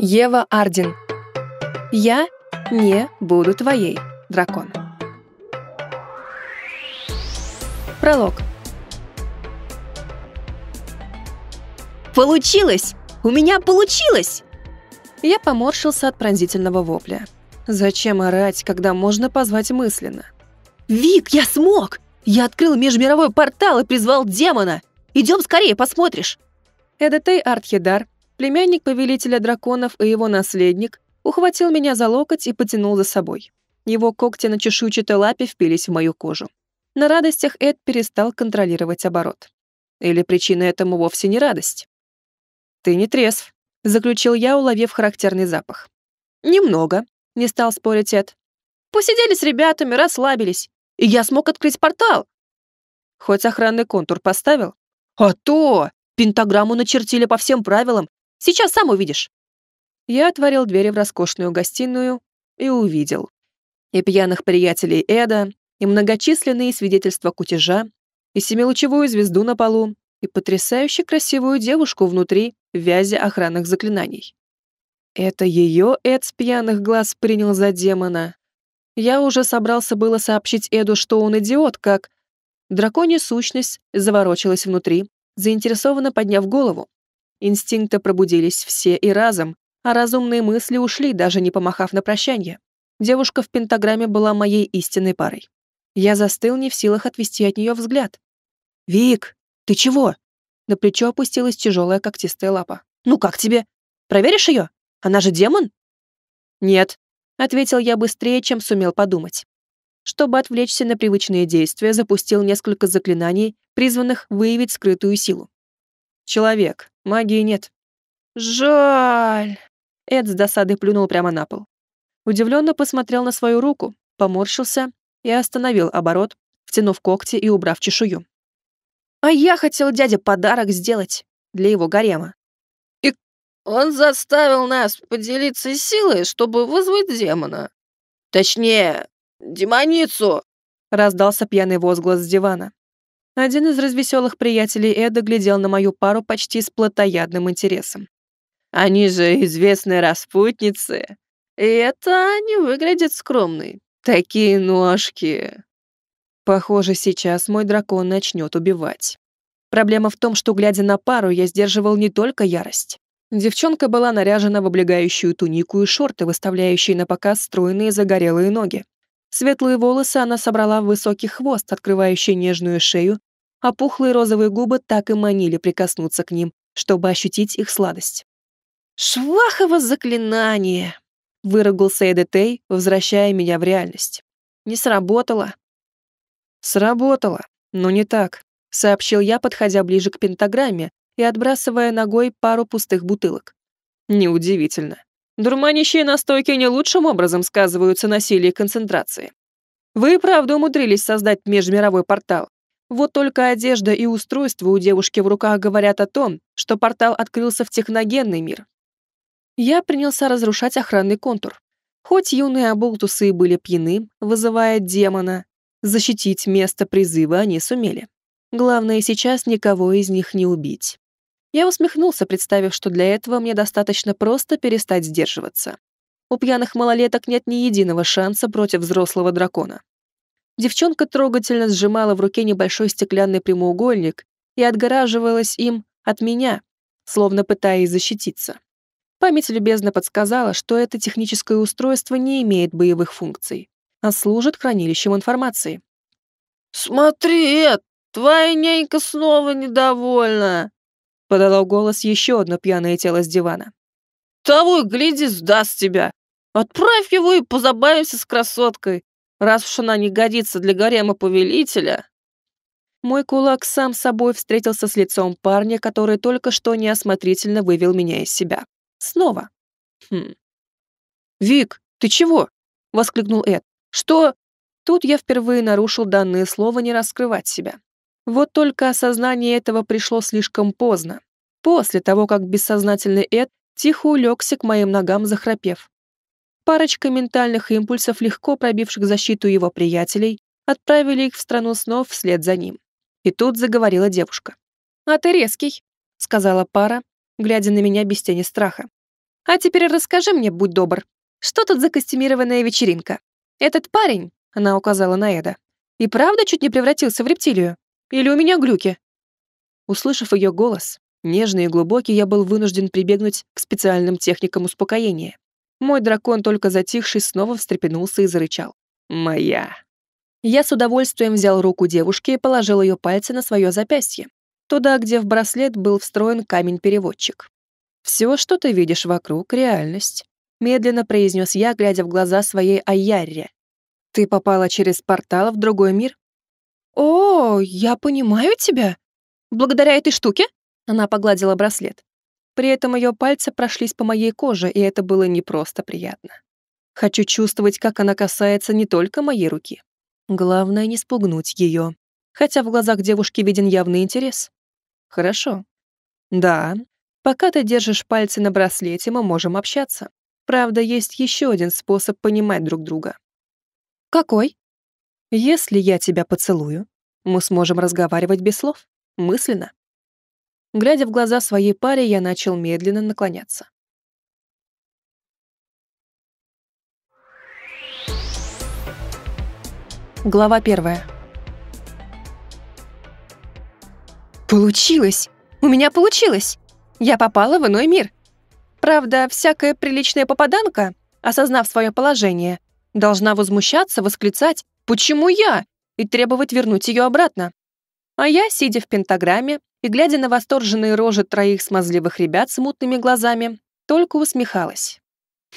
Ева Ардин. Я не буду твоей, дракон. Пролог. Получилось! У меня получилось! Я поморщился от пронзительного вопля. Зачем орать, когда можно позвать мысленно? «Вик, я смог! Я открыл межмировой портал и призвал демона! Идем скорее, посмотришь!» Эдетей Артхедар Племянник повелителя драконов и его наследник ухватил меня за локоть и потянул за собой. Его когти на чешуйчатой лапе впились в мою кожу. На радостях Эд перестал контролировать оборот. Или причина этому вовсе не радость? «Ты не трезв», — заключил я, уловив характерный запах. «Немного», — не стал спорить Эд. «Посидели с ребятами, расслабились, и я смог открыть портал». «Хоть охранный контур поставил?» «А то! Пентаграмму начертили по всем правилам Сейчас сам увидишь». Я отворил двери в роскошную гостиную и увидел. И пьяных приятелей Эда, и многочисленные свидетельства кутежа, и семилучевую звезду на полу, и потрясающе красивую девушку внутри вязи охранных заклинаний. Это ее Эд с пьяных глаз принял за демона. Я уже собрался было сообщить Эду, что он идиот, как... Драконья сущность заворочилась внутри, заинтересованно подняв голову, Инстинкты пробудились все и разом, а разумные мысли ушли, даже не помахав на прощание. Девушка в пентаграмме была моей истинной парой. Я застыл, не в силах отвести от нее взгляд. «Вик, ты чего?» На плечо опустилась тяжелая когтистая лапа. «Ну как тебе? Проверишь ее? Она же демон?» «Нет», — ответил я быстрее, чем сумел подумать. Чтобы отвлечься на привычные действия, запустил несколько заклинаний, призванных выявить скрытую силу. Человек. Магии нет». «Жаль!» Эд с досады плюнул прямо на пол. Удивленно посмотрел на свою руку, поморщился и остановил оборот, втянув когти и убрав чешую. «А я хотел дяде подарок сделать для его гарема». «И он заставил нас поделиться силой, чтобы вызвать демона. Точнее, демоницу!» раздался пьяный возглас с дивана. Один из развеселых приятелей Эда глядел на мою пару почти с плотоядным интересом. «Они же известные распутницы. И это не выглядит скромной. Такие ножки!» Похоже, сейчас мой дракон начнет убивать. Проблема в том, что, глядя на пару, я сдерживал не только ярость. Девчонка была наряжена в облегающую тунику и шорты, выставляющие на показ стройные загорелые ноги. Светлые волосы она собрала в высокий хвост, открывающий нежную шею, а пухлые розовые губы так и манили прикоснуться к ним, чтобы ощутить их сладость. «Швахово заклинание!» — выругался Эдетей, возвращая меня в реальность. «Не сработало». «Сработало, но не так», — сообщил я, подходя ближе к пентаграмме и отбрасывая ногой пару пустых бутылок. «Неудивительно. Дурманящие настойки не лучшим образом сказываются на силе и концентрации. Вы и правда умудрились создать межмировой портал. Вот только одежда и устройство у девушки в руках говорят о том, что портал открылся в техногенный мир. Я принялся разрушать охранный контур. Хоть юные оболтусы и были пьяны, вызывая демона, защитить место призыва они сумели. Главное сейчас никого из них не убить. Я усмехнулся, представив, что для этого мне достаточно просто перестать сдерживаться. У пьяных малолеток нет ни единого шанса против взрослого дракона. Девчонка трогательно сжимала в руке небольшой стеклянный прямоугольник и отгораживалась им от меня, словно пытаясь защититься. Память любезно подсказала, что это техническое устройство не имеет боевых функций, а служит хранилищем информации. «Смотри, твоя нянька снова недовольна!» — подало голос еще одно пьяное тело с дивана. «Того и гляди, сдаст тебя! Отправь его и позабавимся с красоткой, раз уж она не годится для гарема повелителя!» Мой кулак сам собой встретился с лицом парня, который только что неосмотрительно вывел меня из себя. Снова. «Хм, «Вик, ты чего?» — воскликнул Эд. «Что?» Тут я впервые нарушил данное слово не раскрывать себя. Вот только осознание этого пришло слишком поздно. После того, как бессознательный Эд тихо улегся к моим ногам, захрапев. Парочка ментальных импульсов, легко пробивших защиту его приятелей, отправили их в страну снов вслед за ним. И тут заговорила девушка. «А ты резкий», — сказала пара, глядя на меня без тени страха. «А теперь расскажи мне, будь добр, что тут за костюмированная вечеринка? Этот парень, — она указала на Эда, — и правда чуть не превратился в рептилию?» Или у меня глюки?» Услышав ее голос, нежный и глубокий, я был вынужден прибегнуть к специальным техникам успокоения. Мой дракон, только затихший, снова встрепенулся и зарычал. «Моя!» Я с удовольствием взял руку девушки и положил ее пальцы на свое запястье, туда, где в браслет был встроен камень-переводчик. «Все, что ты видишь вокруг, — реальность», — медленно произнес я, глядя в глаза своей Айярре. «Ты попала через портал в другой мир, «О, я понимаю тебя. Благодаря этой штуке?» Она погладила браслет. При этом ее пальцы прошлись по моей коже, и это было не просто приятно. Хочу чувствовать, как она касается не только моей руки. Главное не спугнуть ее. Хотя в глазах девушки виден явный интерес. Хорошо. Да, пока ты держишь пальцы на браслете, мы можем общаться. Правда, есть еще один способ понимать друг друга. Какой? Если я тебя поцелую, мы сможем разговаривать без слов, мысленно. Глядя в глаза своей паре, я начал медленно наклоняться. Глава первая. Получилось! У меня получилось! Я попала в иной мир. Правда, всякая приличная попаданка, осознав свое положение, должна возмущаться, восклицать Почему я? И требовать вернуть ее обратно. А я, сидя в пентаграмме и глядя на восторженные рожи троих смазливых ребят с мутными глазами, только усмехалась.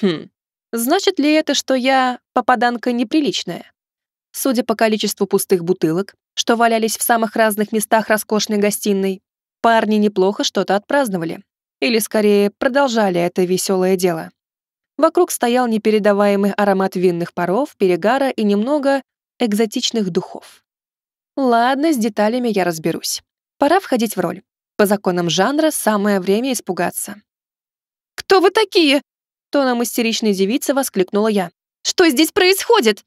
Хм, значит ли это, что я попаданка неприличная? Судя по количеству пустых бутылок, что валялись в самых разных местах роскошной гостиной, парни неплохо что-то отпраздновали. Или, скорее, продолжали это веселое дело. Вокруг стоял непередаваемый аромат винных паров, перегара и немного экзотичных духов. Ладно, с деталями я разберусь. Пора входить в роль. По законам жанра самое время испугаться. «Кто вы такие?» Тоном истеричной девицы воскликнула я. «Что здесь происходит?»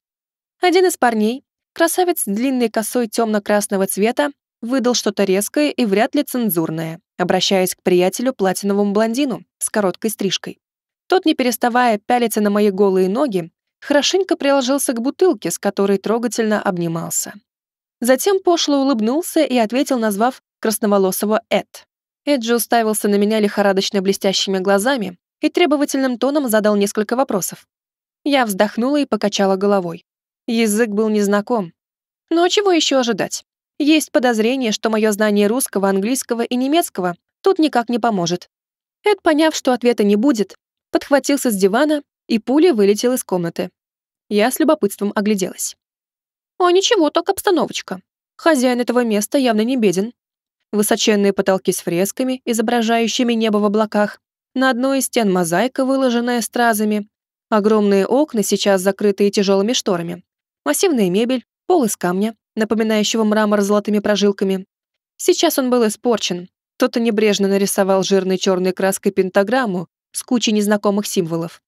Один из парней, красавец с длинной косой темно-красного цвета, выдал что-то резкое и вряд ли цензурное, обращаясь к приятелю платиновому блондину с короткой стрижкой. Тот, не переставая, пялиться на мои голые ноги хорошенько приложился к бутылке, с которой трогательно обнимался. Затем пошло улыбнулся и ответил, назвав красноволосого Эд. Эджи уставился на меня лихорадочно блестящими глазами и требовательным тоном задал несколько вопросов. Я вздохнула и покачала головой. Язык был незнаком. Но чего еще ожидать? Есть подозрение, что мое знание русского, английского и немецкого тут никак не поможет. Эд, поняв, что ответа не будет, подхватился с дивана и пуля вылетела из комнаты. Я с любопытством огляделась. «А ничего, так обстановочка. Хозяин этого места явно не беден. Высоченные потолки с фресками, изображающими небо в облаках, на одной из стен мозаика, выложенная стразами, огромные окна, сейчас закрытые тяжелыми шторами, массивная мебель, пол из камня, напоминающего мрамор с золотыми прожилками. Сейчас он был испорчен. Кто-то небрежно нарисовал жирной черной краской пентаграмму с кучей незнакомых символов.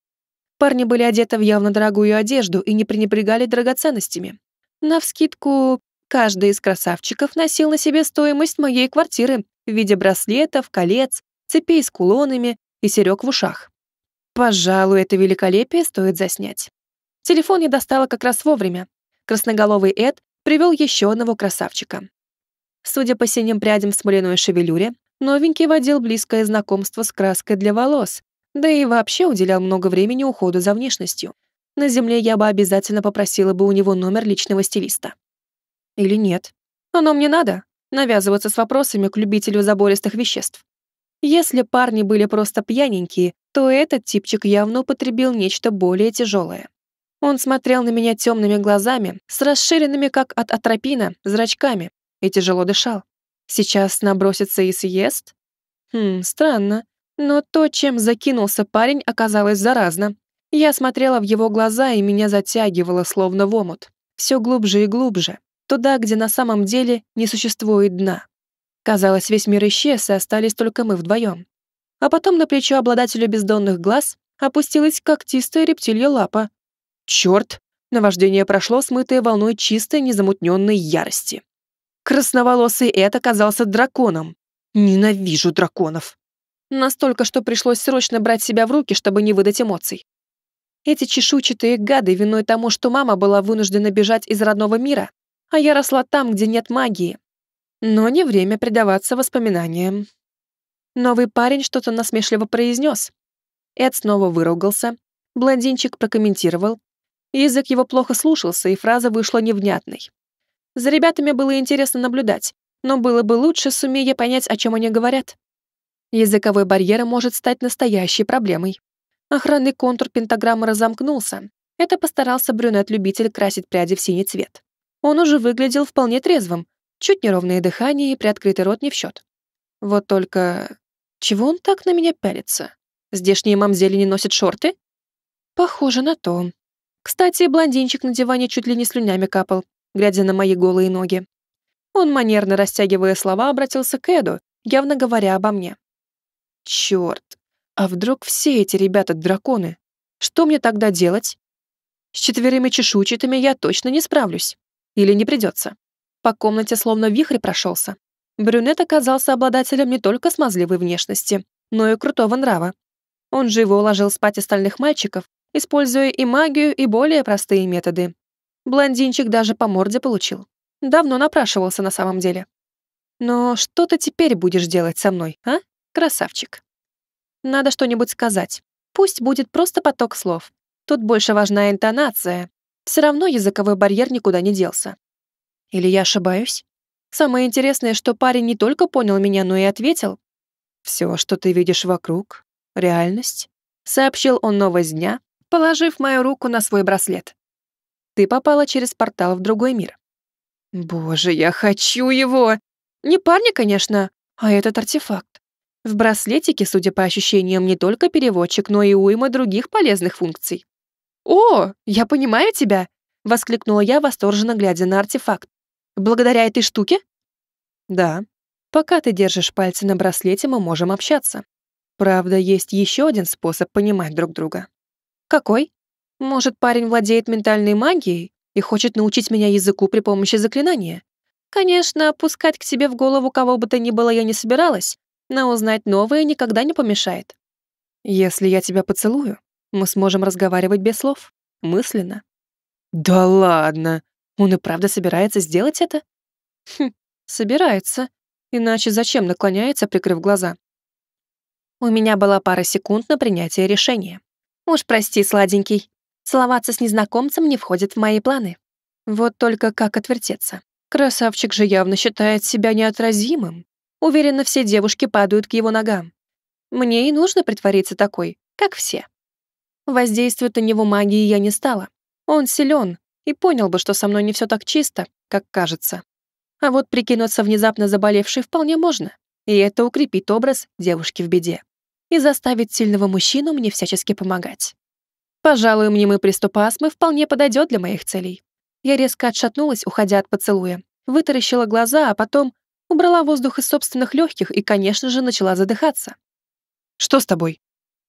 Парни были одеты в явно дорогую одежду и не пренебрегали драгоценностями. Навскидку, каждый из красавчиков носил на себе стоимость моей квартиры в виде браслетов, колец, цепей с кулонами и серег в ушах. Пожалуй, это великолепие стоит заснять. Телефон я достала как раз вовремя. Красноголовый Эд привел еще одного красавчика. Судя по синим прядям в смоляной шевелюре, новенький водил близкое знакомство с краской для волос, да и вообще уделял много времени уходу за внешностью. На земле я бы обязательно попросила бы у него номер личного стилиста. Или нет. Оно мне надо, навязываться с вопросами к любителю забористых веществ. Если парни были просто пьяненькие, то этот типчик явно употребил нечто более тяжелое. Он смотрел на меня темными глазами, с расширенными, как от атропина, зрачками, и тяжело дышал. Сейчас набросится и съест? Хм, странно. Но то, чем закинулся парень, оказалось заразно. Я смотрела в его глаза, и меня затягивало, словно в омут. Все глубже и глубже. Туда, где на самом деле не существует дна. Казалось, весь мир исчез, и остались только мы вдвоем. А потом на плечо обладателю бездонных глаз опустилась когтистая рептилья лапа. Черт! Наваждение прошло, смытое волной чистой, незамутненной ярости. Красноволосый Эд оказался драконом. Ненавижу драконов. Настолько, что пришлось срочно брать себя в руки, чтобы не выдать эмоций. Эти чешуйчатые гады виной тому, что мама была вынуждена бежать из родного мира, а я росла там, где нет магии. Но не время предаваться воспоминаниям. Новый парень что-то насмешливо произнес. Эд снова выругался, блондинчик прокомментировал. Язык его плохо слушался, и фраза вышла невнятной. За ребятами было интересно наблюдать, но было бы лучше, сумея понять, о чем они говорят языковой барьер может стать настоящей проблемой. Охранный контур пентаграммы разомкнулся. Это постарался брюнет-любитель красить пряди в синий цвет. Он уже выглядел вполне трезвым, чуть неровное дыхание и приоткрытый рот не в счет. Вот только... Чего он так на меня пялится? Здешние мамзели не носят шорты? Похоже на то. Кстати, блондинчик на диване чуть ли не слюнями капал, глядя на мои голые ноги. Он, манерно растягивая слова, обратился к Эду, явно говоря обо мне. Черт, а вдруг все эти ребята драконы? Что мне тогда делать? С четверыми чешуйчатыми я точно не справлюсь. Или не придется. По комнате словно вихрь прошелся. Брюнет оказался обладателем не только смазливой внешности, но и крутого нрава. Он живо уложил спать остальных мальчиков, используя и магию, и более простые методы. Блондинчик даже по морде получил. Давно напрашивался на самом деле. Но что ты теперь будешь делать со мной, а? Красавчик. Надо что-нибудь сказать. Пусть будет просто поток слов. Тут больше важна интонация. Все равно языковой барьер никуда не делся. Или я ошибаюсь? Самое интересное, что парень не только понял меня, но и ответил. «Все, что ты видишь вокруг, — реальность», — сообщил он новость дня, положив мою руку на свой браслет. «Ты попала через портал в другой мир». «Боже, я хочу его!» Не парня, конечно, а этот артефакт. В браслетике, судя по ощущениям, не только переводчик, но и уйма других полезных функций. «О, я понимаю тебя!» — воскликнула я, восторженно глядя на артефакт. «Благодаря этой штуке?» «Да. Пока ты держишь пальцы на браслете, мы можем общаться. Правда, есть еще один способ понимать друг друга». «Какой? Может, парень владеет ментальной магией и хочет научить меня языку при помощи заклинания?» Конечно, пускать к себе в голову кого бы то ни было я не собиралась, но узнать новое никогда не помешает. Если я тебя поцелую, мы сможем разговаривать без слов, мысленно. Да ладно! Он и правда собирается сделать это? Хм, собирается. Иначе зачем наклоняется, прикрыв глаза? У меня была пара секунд на принятие решения. Уж прости, сладенький. Целоваться с незнакомцем не входит в мои планы. Вот только как отвертеться. Красавчик же явно считает себя неотразимым. Уверена, все девушки падают к его ногам. Мне и нужно притвориться такой, как все. Воздействовать на него магией я не стала. Он силен и понял бы, что со мной не все так чисто, как кажется. А вот прикинуться внезапно заболевшей вполне можно, и это укрепит образ девушки в беде и заставит сильного мужчину мне всячески помогать. Пожалуй, мнимый приступ астмы вполне подойдет для моих целей. Я резко отшатнулась, уходя от поцелуя, вытаращила глаза, а потом Убрала воздух из собственных легких и, конечно же, начала задыхаться. «Что с тобой?»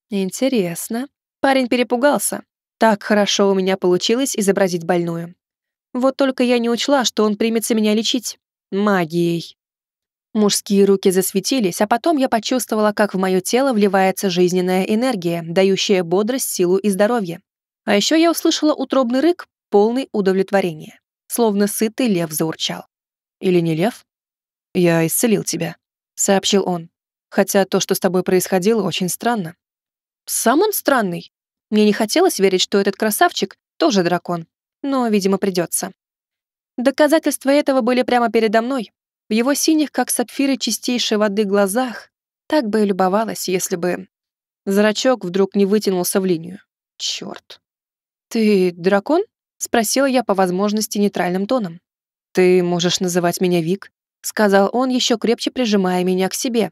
«Интересно». Парень перепугался. Так хорошо у меня получилось изобразить больную. Вот только я не учла, что он примется меня лечить. Магией. Мужские руки засветились, а потом я почувствовала, как в мое тело вливается жизненная энергия, дающая бодрость, силу и здоровье. А еще я услышала утробный рык, полный удовлетворения. Словно сытый лев заурчал. Или не лев? «Я исцелил тебя», — сообщил он. «Хотя то, что с тобой происходило, очень странно». «Сам он странный. Мне не хотелось верить, что этот красавчик тоже дракон, но, видимо, придется». Доказательства этого были прямо передо мной. В его синих, как сапфиры чистейшей воды, глазах так бы и любовалась, если бы... Зрачок вдруг не вытянулся в линию. Черт. «Ты дракон?» — спросила я по возможности нейтральным тоном. «Ты можешь называть меня Вик, — сказал он, еще крепче прижимая меня к себе.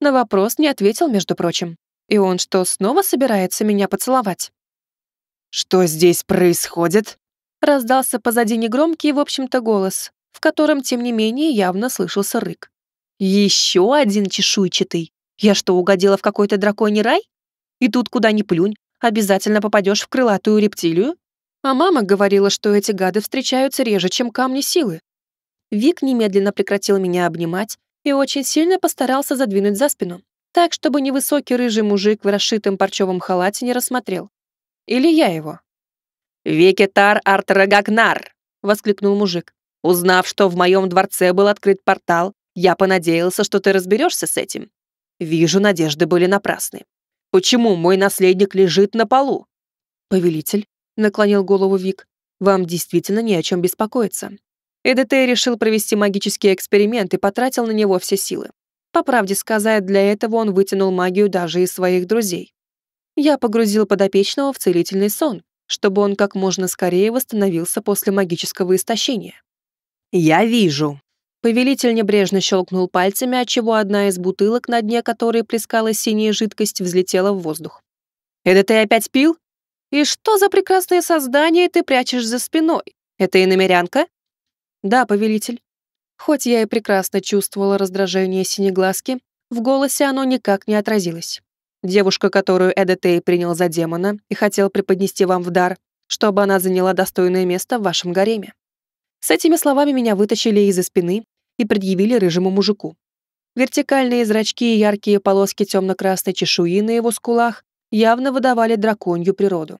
На вопрос не ответил, между прочим. И он что, снова собирается меня поцеловать? «Что здесь происходит?» Раздался позади негромкий, в общем-то, голос, в котором, тем не менее, явно слышался рык. «Еще один чешуйчатый! Я что, угодила в какой-то драконий рай? И тут куда ни плюнь, обязательно попадешь в крылатую рептилию?» А мама говорила, что эти гады встречаются реже, чем камни силы. Вик немедленно прекратил меня обнимать и очень сильно постарался задвинуть за спину, так, чтобы невысокий рыжий мужик в расшитом парчевом халате не рассмотрел. Или я его. «Викетар Артрагагнар!» — воскликнул мужик. «Узнав, что в моем дворце был открыт портал, я понадеялся, что ты разберешься с этим. Вижу, надежды были напрасны. Почему мой наследник лежит на полу?» «Повелитель», — наклонил голову Вик, — «вам действительно не о чем беспокоиться. Эдетей решил провести магический эксперимент и потратил на него все силы. По правде сказать, для этого он вытянул магию даже из своих друзей. Я погрузил подопечного в целительный сон, чтобы он как можно скорее восстановился после магического истощения. «Я вижу». Повелитель небрежно щелкнул пальцами, отчего одна из бутылок, на дне которой плескалась синяя жидкость, взлетела в воздух. «Это ты опять пил? И что за прекрасное создание ты прячешь за спиной? Это и иномерянка?» «Да, повелитель». Хоть я и прекрасно чувствовала раздражение синеглазки, в голосе оно никак не отразилось. Девушка, которую Эдетей принял за демона и хотел преподнести вам в дар, чтобы она заняла достойное место в вашем гареме. С этими словами меня вытащили из-за спины и предъявили рыжему мужику. Вертикальные зрачки и яркие полоски темно-красной чешуи на его скулах явно выдавали драконью природу.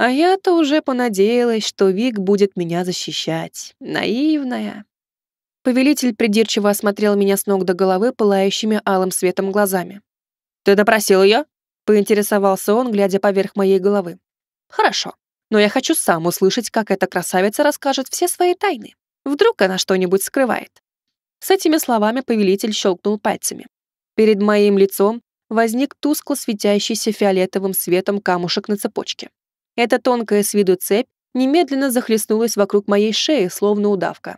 А я-то уже понадеялась, что Вик будет меня защищать. Наивная. Повелитель придирчиво осмотрел меня с ног до головы пылающими алым светом глазами. «Ты допросил ее?» — поинтересовался он, глядя поверх моей головы. «Хорошо, но я хочу сам услышать, как эта красавица расскажет все свои тайны. Вдруг она что-нибудь скрывает». С этими словами повелитель щелкнул пальцами. Перед моим лицом возник тускло светящийся фиолетовым светом камушек на цепочке. Эта тонкая с виду цепь немедленно захлестнулась вокруг моей шеи, словно удавка.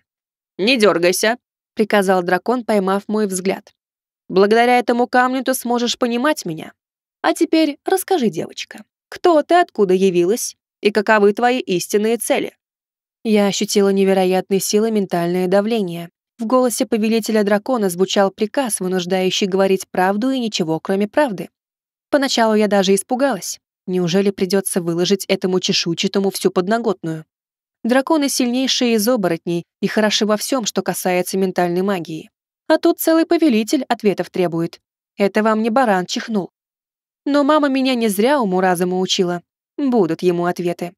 «Не дергайся», — приказал дракон, поймав мой взгляд. «Благодаря этому камню ты сможешь понимать меня. А теперь расскажи, девочка, кто ты, откуда явилась и каковы твои истинные цели?» Я ощутила невероятной силы ментальное давление. В голосе повелителя дракона звучал приказ, вынуждающий говорить правду и ничего, кроме правды. Поначалу я даже испугалась. Неужели придется выложить этому чешуйчатому всю подноготную? Драконы сильнейшие из оборотней и хороши во всем, что касается ментальной магии. А тут целый повелитель ответов требует. Это вам не баран чихнул. Но мама меня не зря уму-разуму учила. Будут ему ответы.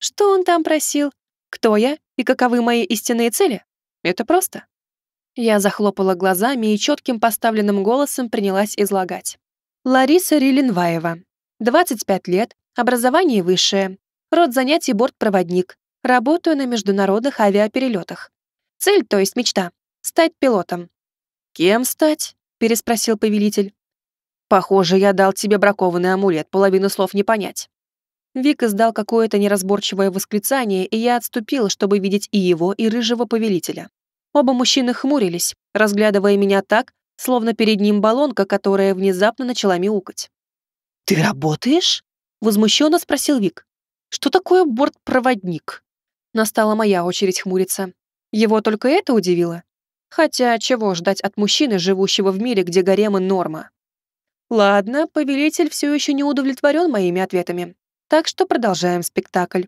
Что он там просил? Кто я и каковы мои истинные цели? Это просто. Я захлопала глазами и четким поставленным голосом принялась излагать. Лариса Рилинваева, 25 лет, образование высшее, род занятий бортпроводник, работаю на международных авиаперелетах. Цель, то есть мечта — стать пилотом». «Кем стать?» — переспросил повелитель. «Похоже, я дал тебе бракованный амулет, половину слов не понять». Вик издал какое-то неразборчивое восклицание, и я отступил, чтобы видеть и его, и рыжего повелителя. Оба мужчины хмурились, разглядывая меня так, словно перед ним баллонка, которая внезапно начала мяукать. «Ты работаешь?» — возмущенно спросил Вик. «Что такое бортпроводник?» Настала моя очередь хмуриться. Его только это удивило. Хотя чего ждать от мужчины, живущего в мире, где гаремы норма? Ладно, повелитель все еще не удовлетворен моими ответами. Так что продолжаем спектакль.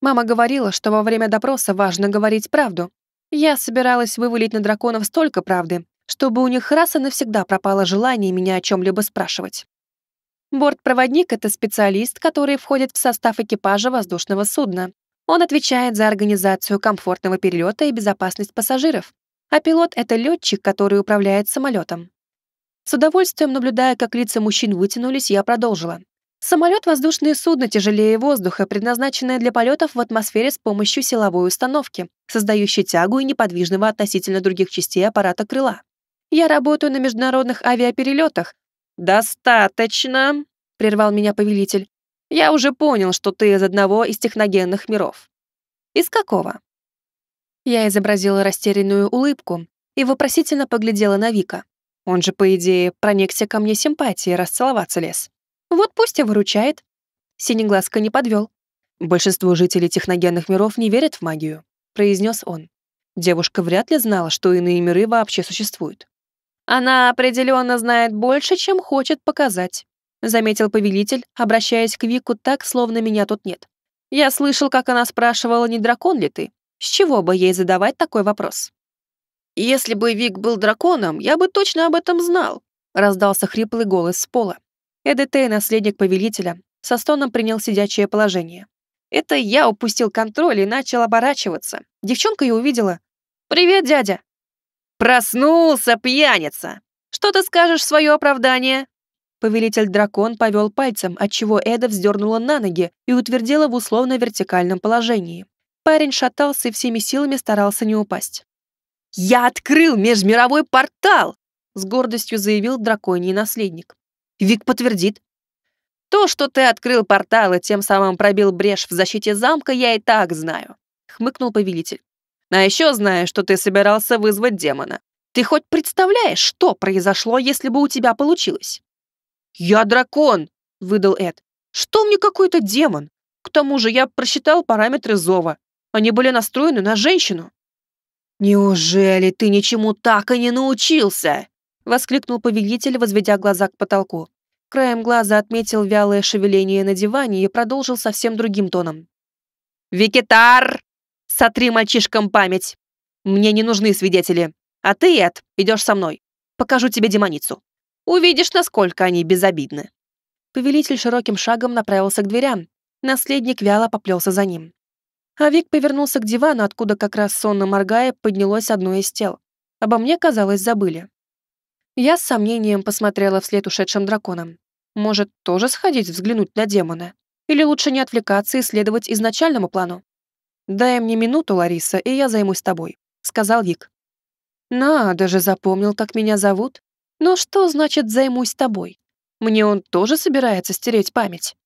Мама говорила, что во время допроса важно говорить правду. Я собиралась вывалить на драконов столько правды, чтобы у них раз и навсегда пропало желание меня о чем-либо спрашивать. Бортпроводник — это специалист, который входит в состав экипажа воздушного судна. Он отвечает за организацию комфортного перелета и безопасность пассажиров. А пилот — это летчик, который управляет самолетом. С удовольствием наблюдая, как лица мужчин вытянулись, я продолжила. Самолет — воздушное судно тяжелее воздуха, предназначенное для полетов в атмосфере с помощью силовой установки, создающей тягу и неподвижного относительно других частей аппарата крыла. Я работаю на международных авиаперелетах, «Достаточно», — прервал меня повелитель. «Я уже понял, что ты из одного из техногенных миров». «Из какого?» Я изобразила растерянную улыбку и вопросительно поглядела на Вика. Он же, по идее, проникся ко мне симпатией, расцеловаться лез. Вот пусть и выручает. Синеглазка не подвел. «Большинство жителей техногенных миров не верят в магию», — произнес он. Девушка вряд ли знала, что иные миры вообще существуют. Она определенно знает больше, чем хочет показать», — заметил повелитель, обращаясь к Вику так, словно меня тут нет. «Я слышал, как она спрашивала, не дракон ли ты. С чего бы ей задавать такой вопрос?» «Если бы Вик был драконом, я бы точно об этом знал», — раздался хриплый голос с пола. Эдетей, наследник повелителя, со стоном принял сидячее положение. «Это я упустил контроль и начал оборачиваться. Девчонка и увидела. «Привет, дядя!» «Проснулся, пьяница! Что ты скажешь в свое оправдание?» Повелитель-дракон повел пальцем, отчего Эда вздернула на ноги и утвердила в условно-вертикальном положении. Парень шатался и всеми силами старался не упасть. «Я открыл межмировой портал!» с гордостью заявил драконий наследник. Вик подтвердит. «То, что ты открыл портал и тем самым пробил брешь в защите замка, я и так знаю», хмыкнул повелитель. А еще знаю, что ты собирался вызвать демона. Ты хоть представляешь, что произошло, если бы у тебя получилось?» «Я дракон!» — выдал Эд. «Что мне какой-то демон? К тому же я просчитал параметры зова. Они были настроены на женщину». «Неужели ты ничему так и не научился?» — воскликнул повелитель, возведя глаза к потолку. Краем глаза отметил вялое шевеление на диване и продолжил совсем другим тоном. «Викитар!» Сотри мальчишкам память. Мне не нужны свидетели. А ты, Эд, идешь со мной. Покажу тебе демоницу. Увидишь, насколько они безобидны». Повелитель широким шагом направился к дверям. Наследник вяло поплелся за ним. А Вик повернулся к дивану, откуда как раз сонно моргая поднялось одно из тел. Обо мне, казалось, забыли. Я с сомнением посмотрела вслед ушедшим драконам. Может, тоже сходить взглянуть на демона? Или лучше не отвлекаться и следовать изначальному плану? «Дай мне минуту, Лариса, и я займусь тобой», — сказал Вик. «Надо же, запомнил, как меня зовут. Но что значит «займусь тобой»? Мне он тоже собирается стереть память?»